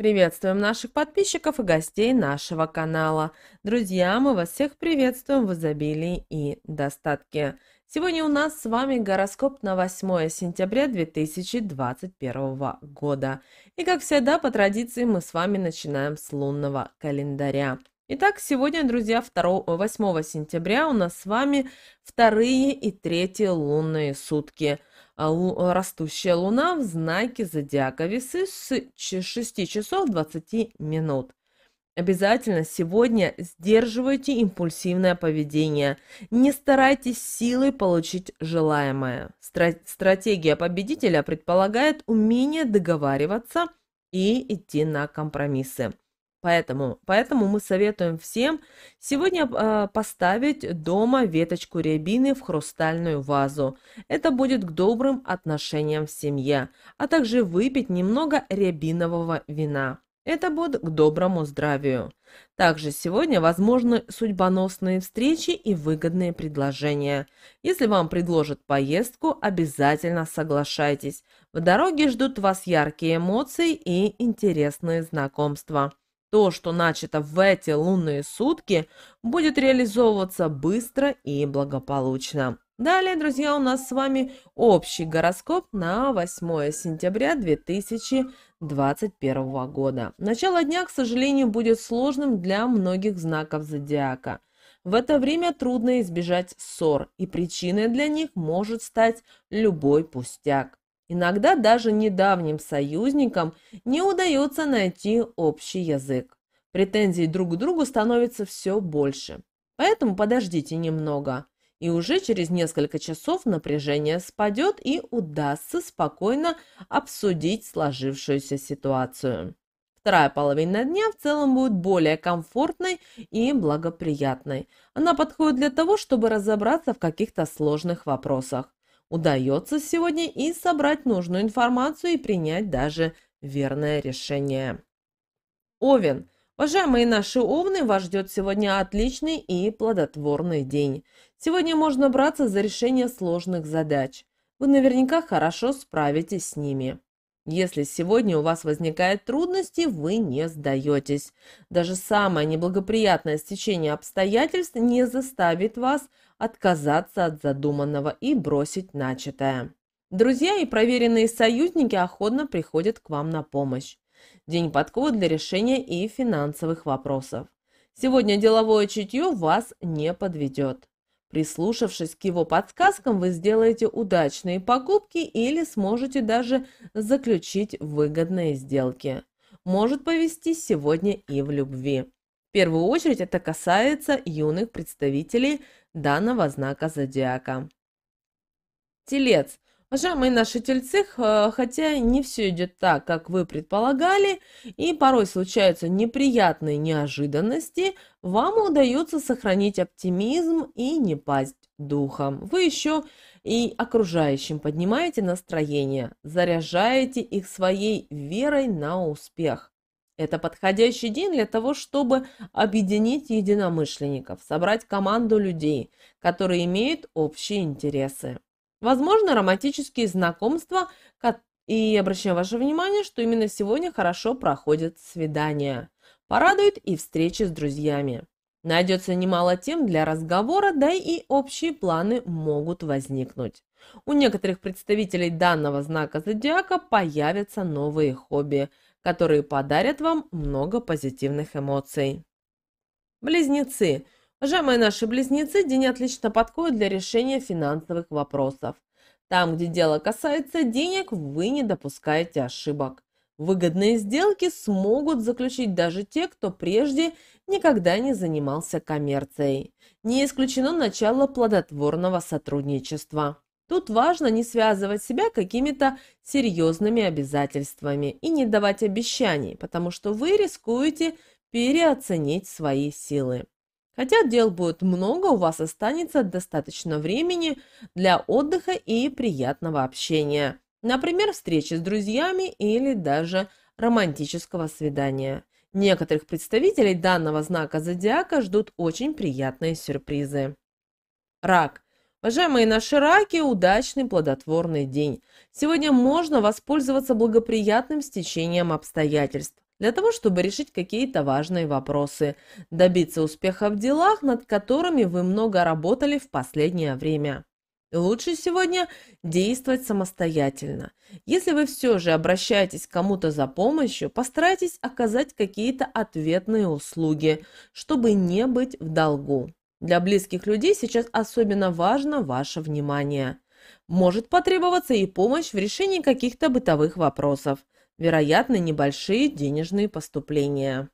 Приветствуем наших подписчиков и гостей нашего канала. Друзья, мы вас всех приветствуем в изобилии и достатке. Сегодня у нас с вами гороскоп на 8 сентября 2021 года. И как всегда, по традиции, мы с вами начинаем с лунного календаря. Итак, сегодня, друзья, 2, 8 сентября у нас с вами вторые и третьи лунные сутки. А растущая луна в знаке зодиака весы с 6 часов 20 минут. Обязательно сегодня сдерживайте импульсивное поведение. Не старайтесь силой получить желаемое. Стратегия победителя предполагает умение договариваться и идти на компромиссы. Поэтому, поэтому мы советуем всем сегодня э, поставить дома веточку рябины в хрустальную вазу. Это будет к добрым отношениям в семье, а также выпить немного рябинового вина. Это будет к доброму здравию. Также сегодня возможны судьбоносные встречи и выгодные предложения. Если вам предложат поездку, обязательно соглашайтесь. В дороге ждут вас яркие эмоции и интересные знакомства то, что начато в эти лунные сутки, будет реализовываться быстро и благополучно. Далее, друзья, у нас с вами общий гороскоп на 8 сентября 2021 года. Начало дня, к сожалению, будет сложным для многих знаков зодиака. В это время трудно избежать ссор, и причиной для них может стать любой пустяк. Иногда даже недавним союзникам не удается найти общий язык. Претензий друг к другу становится все больше. Поэтому подождите немного, и уже через несколько часов напряжение спадет и удастся спокойно обсудить сложившуюся ситуацию. Вторая половина дня в целом будет более комфортной и благоприятной. Она подходит для того, чтобы разобраться в каких-то сложных вопросах удается сегодня и собрать нужную информацию и принять даже верное решение. Овен. Уважаемые наши овны, вас ждет сегодня отличный и плодотворный день. Сегодня можно браться за решение сложных задач. Вы наверняка хорошо справитесь с ними. Если сегодня у вас возникают трудности, вы не сдаетесь. Даже самое неблагоприятное стечение обстоятельств не заставит вас отказаться от задуманного и бросить начатое. Друзья и проверенные союзники охотно приходят к вам на помощь. День подкова для решения и финансовых вопросов. Сегодня деловое чутье вас не подведет. Прислушавшись к его подсказкам, вы сделаете удачные покупки или сможете даже заключить выгодные сделки. Может повести сегодня и в любви. В первую очередь это касается юных представителей данного знака зодиака. Телец. Уважаемые наши тельцы, хотя не все идет так, как вы предполагали, и порой случаются неприятные неожиданности, вам удается сохранить оптимизм и не пасть духом. Вы еще и окружающим поднимаете настроение, заряжаете их своей верой на успех. Это подходящий день для того, чтобы объединить единомышленников, собрать команду людей, которые имеют общие интересы. Возможно, романтические знакомства, и обращаю ваше внимание, что именно сегодня хорошо проходят свидания. порадуют и встречи с друзьями. Найдется немало тем для разговора, да и общие планы могут возникнуть. У некоторых представителей данного знака зодиака появятся новые хобби, которые подарят вам много позитивных эмоций. Близнецы – Уважаемые наши близнецы, день отлично подходит для решения финансовых вопросов. Там, где дело касается денег, вы не допускаете ошибок. Выгодные сделки смогут заключить даже те, кто прежде никогда не занимался коммерцией. Не исключено начало плодотворного сотрудничества. Тут важно не связывать себя какими-то серьезными обязательствами и не давать обещаний, потому что вы рискуете переоценить свои силы. Хотя дел будет много, у вас останется достаточно времени для отдыха и приятного общения. Например, встречи с друзьями или даже романтического свидания. Некоторых представителей данного знака зодиака ждут очень приятные сюрпризы. Рак. Уважаемые наши раки, удачный плодотворный день. Сегодня можно воспользоваться благоприятным стечением обстоятельств для того, чтобы решить какие-то важные вопросы, добиться успеха в делах, над которыми вы много работали в последнее время. Лучше сегодня действовать самостоятельно. Если вы все же обращаетесь к кому-то за помощью, постарайтесь оказать какие-то ответные услуги, чтобы не быть в долгу. Для близких людей сейчас особенно важно ваше внимание. Может потребоваться и помощь в решении каких-то бытовых вопросов вероятно, небольшие денежные поступления.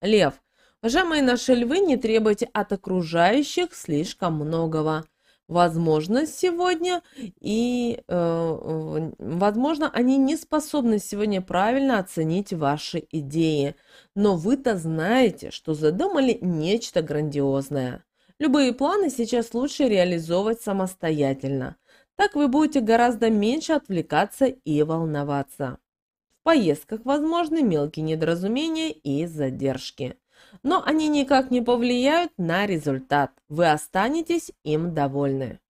Лев. Уважаемые наши львы, не требуйте от окружающих слишком многого. Возможно, сегодня и, э, возможно, они не способны сегодня правильно оценить ваши идеи. Но вы-то знаете, что задумали нечто грандиозное. Любые планы сейчас лучше реализовывать самостоятельно. Так вы будете гораздо меньше отвлекаться и волноваться. В поездках возможны мелкие недоразумения и задержки. Но они никак не повлияют на результат. Вы останетесь им довольны.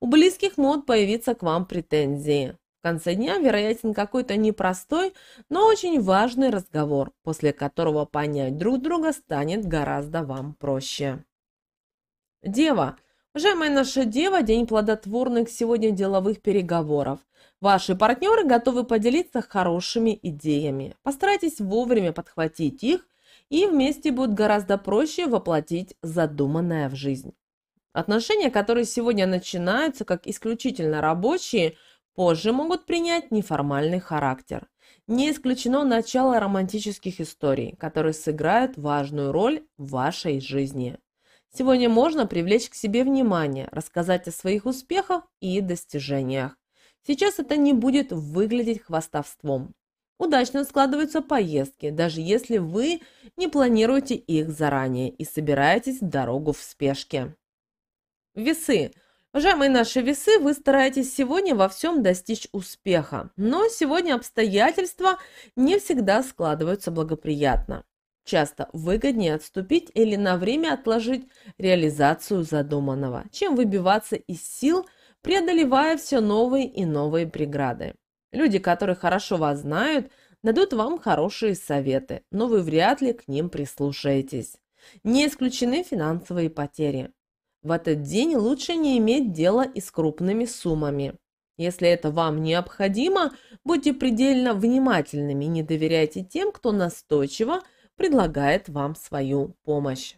У близких могут появиться к вам претензии. В конце дня вероятен какой-то непростой, но очень важный разговор, после которого понять друг друга станет гораздо вам проще. Дева – Уважаемая наша дева, день плодотворных сегодня деловых переговоров. Ваши партнеры готовы поделиться хорошими идеями. Постарайтесь вовремя подхватить их, и вместе будет гораздо проще воплотить задуманное в жизнь. Отношения, которые сегодня начинаются как исключительно рабочие, позже могут принять неформальный характер. Не исключено начало романтических историй, которые сыграют важную роль в вашей жизни. Сегодня можно привлечь к себе внимание, рассказать о своих успехах и достижениях. Сейчас это не будет выглядеть хвастовством. Удачно складываются поездки, даже если вы не планируете их заранее и собираетесь в дорогу в спешке. Весы. Уважаемые наши весы, вы стараетесь сегодня во всем достичь успеха, но сегодня обстоятельства не всегда складываются благоприятно. Часто выгоднее отступить или на время отложить реализацию задуманного, чем выбиваться из сил, преодолевая все новые и новые преграды. Люди, которые хорошо вас знают, дадут вам хорошие советы, но вы вряд ли к ним прислушаетесь. Не исключены финансовые потери. В этот день лучше не иметь дела и с крупными суммами. Если это вам необходимо, будьте предельно внимательными, не доверяйте тем, кто настойчиво предлагает вам свою помощь.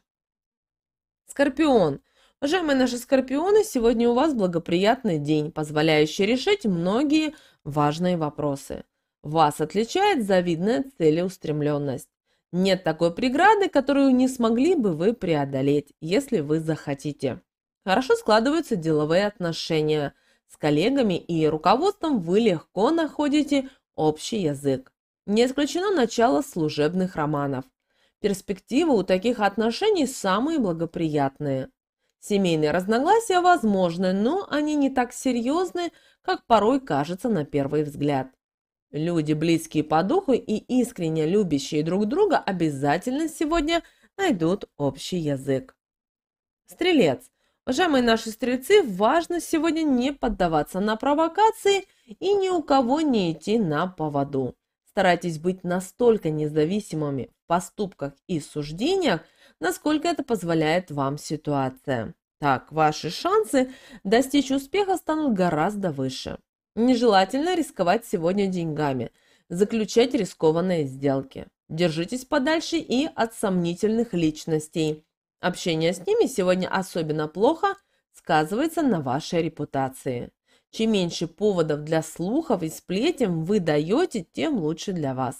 Скорпион. Уважаемые наши скорпионы, сегодня у вас благоприятный день, позволяющий решить многие важные вопросы. Вас отличает завидная целеустремленность. Нет такой преграды, которую не смогли бы вы преодолеть, если вы захотите. Хорошо складываются деловые отношения. С коллегами и руководством вы легко находите общий язык. Не исключено начало служебных романов. Перспективы у таких отношений самые благоприятные. Семейные разногласия возможны, но они не так серьезны, как порой кажется на первый взгляд. Люди, близкие по духу и искренне любящие друг друга, обязательно сегодня найдут общий язык. Стрелец. Уважаемые наши стрельцы, важно сегодня не поддаваться на провокации и ни у кого не идти на поводу. Старайтесь быть настолько независимыми в поступках и суждениях, насколько это позволяет вам ситуация. Так, ваши шансы достичь успеха станут гораздо выше. Нежелательно рисковать сегодня деньгами, заключать рискованные сделки. Держитесь подальше и от сомнительных личностей. Общение с ними сегодня особенно плохо сказывается на вашей репутации. Чем меньше поводов для слухов и сплетен вы даете, тем лучше для вас.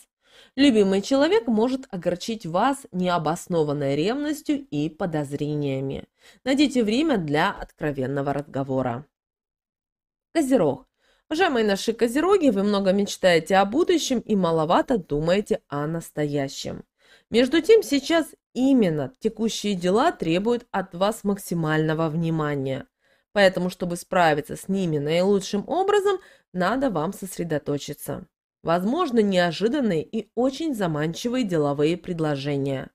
Любимый человек может огорчить вас необоснованной ревностью и подозрениями. Найдите время для откровенного разговора. Козерог. Уважаемые наши козероги, вы много мечтаете о будущем и маловато думаете о настоящем. Между тем, сейчас именно текущие дела требуют от вас максимального внимания. Поэтому, чтобы справиться с ними наилучшим образом, надо вам сосредоточиться. Возможно, неожиданные и очень заманчивые деловые предложения.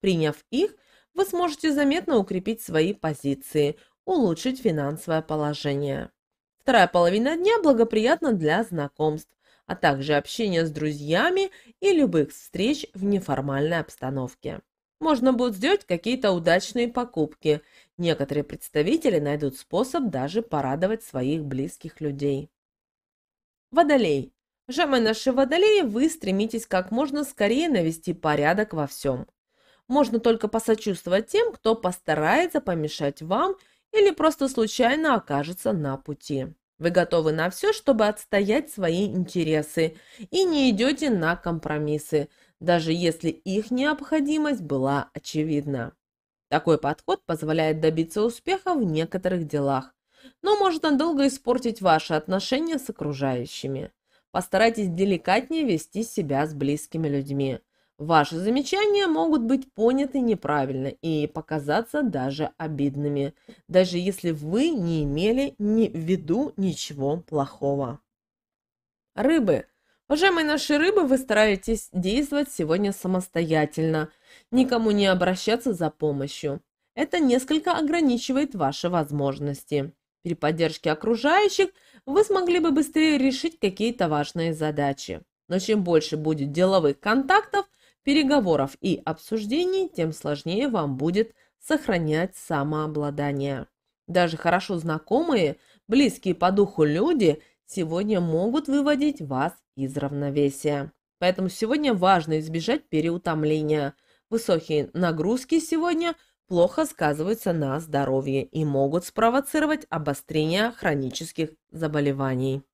Приняв их, вы сможете заметно укрепить свои позиции, улучшить финансовое положение. Вторая половина дня благоприятна для знакомств, а также общения с друзьями и любых встреч в неформальной обстановке. Можно будет сделать какие-то удачные покупки Некоторые представители найдут способ даже порадовать своих близких людей. Водолей. Уважаемые наши водолеи, вы стремитесь как можно скорее навести порядок во всем. Можно только посочувствовать тем, кто постарается помешать вам или просто случайно окажется на пути. Вы готовы на все, чтобы отстоять свои интересы и не идете на компромиссы, даже если их необходимость была очевидна. Такой подход позволяет добиться успеха в некоторых делах, но может надолго испортить ваши отношения с окружающими. Постарайтесь деликатнее вести себя с близкими людьми. Ваши замечания могут быть поняты неправильно и показаться даже обидными, даже если вы не имели ни в виду ничего плохого. Рыбы – Уважаемые наши рыбы, вы стараетесь действовать сегодня самостоятельно, никому не обращаться за помощью. Это несколько ограничивает ваши возможности. При поддержке окружающих вы смогли бы быстрее решить какие-то важные задачи. Но чем больше будет деловых контактов, переговоров и обсуждений, тем сложнее вам будет сохранять самообладание. Даже хорошо знакомые, близкие по духу люди – сегодня могут выводить вас из равновесия. Поэтому сегодня важно избежать переутомления. Высокие нагрузки сегодня плохо сказываются на здоровье и могут спровоцировать обострение хронических заболеваний.